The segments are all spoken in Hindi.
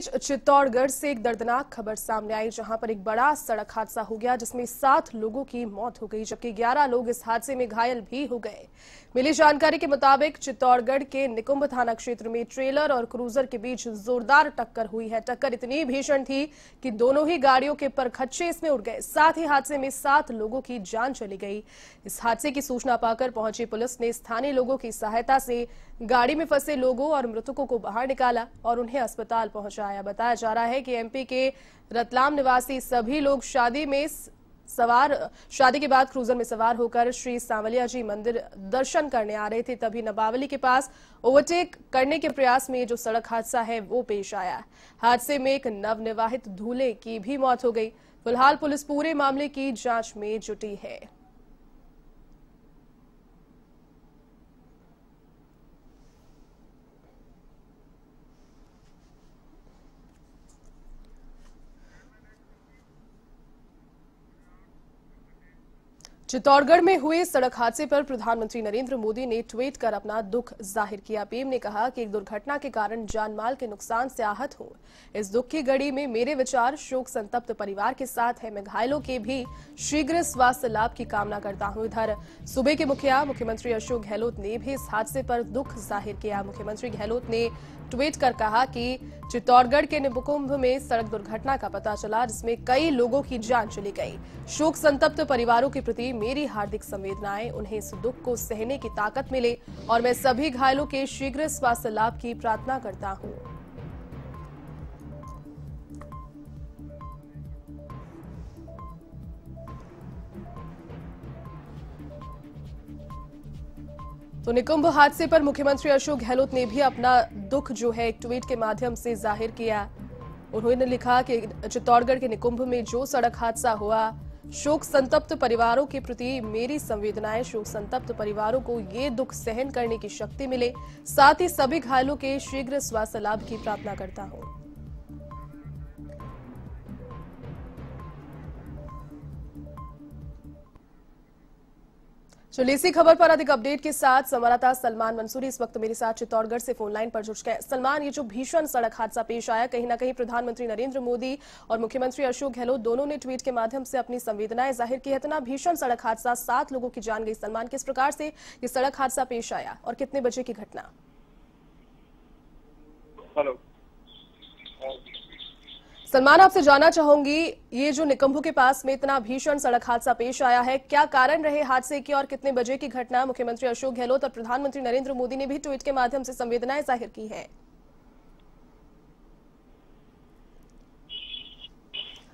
चित्तौड़गढ़ से एक दर्दनाक खबर सामने आई जहां पर एक बड़ा सड़क हादसा हो गया जिसमें सात लोगों की मौत हो गई जबकि ग्यारह लोग इस हादसे में घायल भी हो गए मिली जानकारी के मुताबिक चित्तौड़गढ़ के निकुंब थाना क्षेत्र में ट्रेलर और क्रूजर के बीच जोरदार टक्कर हुई है टक्कर इतनी भीषण थी कि दोनों ही गाड़ियों के परखच्चे इसमें उड़ गए साथ ही हादसे में सात लोगों की जान चली गई इस हादसे की सूचना पाकर पहुंची पुलिस ने स्थानीय लोगों की सहायता से गाड़ी में फंसे लोगों और मृतकों को बाहर निकाला और उन्हें अस्पताल पहुंचाया बताया जा रहा है कि एमपी के रतलाम निवासी सभी लोग शादी में सवार शादी के बाद क्रूजर में सवार होकर श्री सांवलिया जी मंदिर दर्शन करने आ रहे थे तभी नबावली के पास ओवरटेक करने के प्रयास में जो सड़क हादसा है वो पेश आया हादसे में एक नवनिवाहित धूले की भी मौत हो गई फिलहाल पुलिस पूरे मामले की जांच में जुटी है चित्तौड़गढ़ में हुए सड़क हादसे पर प्रधानमंत्री नरेंद्र मोदी ने ट्वीट कर अपना दुख जाहिर किया पीएम ने कहा कि एक दुर्घटना के कारण जानमाल के नुकसान से आहत हूं इस दुख की घड़ी में मेरे विचार शोक संतप्त परिवार के साथ है मैं घायलों के भी शीघ्र स्वास्थ्य लाभ की कामना करता हूं इधर सूबे के मुखिया मुख्यमंत्री अशोक गहलोत ने भी इस हादसे पर दुख जाहिर किया मुख्यमंत्री गहलोत ने ट्वीट कर कहा कि चित्तौड़गढ़ के निपकुंभ में सड़क दुर्घटना का पता चला जिसमें कई लोगों की जान चली गई शोक संतप्त परिवारों के प्रति मेरी हार्दिक संवेदनाएं उन्हें इस दुख को सहने की ताकत मिले और मैं सभी घायलों के शीघ्र स्वास्थ्य लाभ की प्रार्थना करता हूं तो निकुंभ हादसे पर मुख्यमंत्री अशोक गहलोत ने भी अपना दुख जो है एक ट्वीट के माध्यम से जाहिर किया उन्होंने लिखा कि चित्तौड़गढ़ के निकुंभ में जो सड़क हादसा हुआ शोक संतप्त परिवारों के प्रति मेरी संवेदनाएं शोक संतप्त परिवारों को ये दुख सहन करने की शक्ति मिले साथ ही सभी घायलों के शीघ्र स्वास्थ्य लाभ की प्रार्थना करता हूँ चलिए इसी खबर पर अधिक अपडेट के साथ संवाददाता सलमान मंसूरी इस वक्त मेरे साथ चित्तौड़गढ़ से फोन लाइन पर जुड़ गए सलमान ये जो भीषण सड़क हादसा पेश आया कहीं ना कहीं प्रधानमंत्री नरेंद्र मोदी और मुख्यमंत्री अशोक गहलोत दोनों ने ट्वीट के माध्यम से अपनी संवेदनाएं जाहिर की है इतना भीषण सड़क हादसा सात लोगों की जान गई सलमान किस प्रकार से ये सड़क हादसा पेश आया और कितने बजे की घटना हेलो सलमान आपसे जानना चाहूंगी ये जो निकम्भू के पास में इतना भीषण सड़क हादसा पेश आया है क्या कारण रहे हादसे की और कितने बजे की घटना मुख्यमंत्री अशोक गहलोत और प्रधानमंत्री नरेंद्र मोदी ने भी ट्वीट के माध्यम से संवेदनाएं जाहिर की है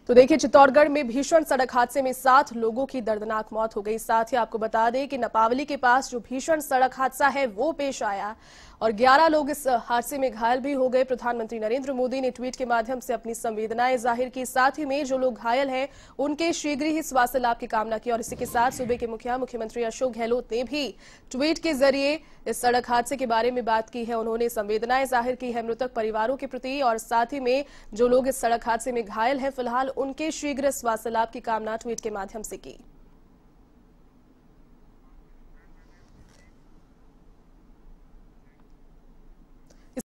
तो देखिए चित्तौड़गढ़ में भीषण सड़क हादसे में सात लोगों की दर्दनाक मौत हो गई साथ ही आपको बता दें कि नपावली के पास जो भीषण सड़क हादसा है वो पेश आया और 11 लोग इस हादसे में घायल भी हो गए प्रधानमंत्री नरेंद्र मोदी ने ट्वीट के माध्यम से अपनी संवेदनाएं जाहिर की साथ ही में जो लोग घायल हैं उनके शीघ्र ही स्वास्थ्य लाभ की कामना की और इसी के साथ सूबे के मुखिया मुख्यमंत्री अशोक गहलोत ने भी ट्वीट के जरिए इस सड़क हादसे के बारे में बात की है उन्होंने संवेदनाएं जाहिर की है मृतक परिवारों के प्रति और साथ ही में जो लोग इस सड़क हादसे में घायल है फिलहाल उनके शीघ्र स्वास्थ्य लाभ की कामना ट्वीट के माध्यम से की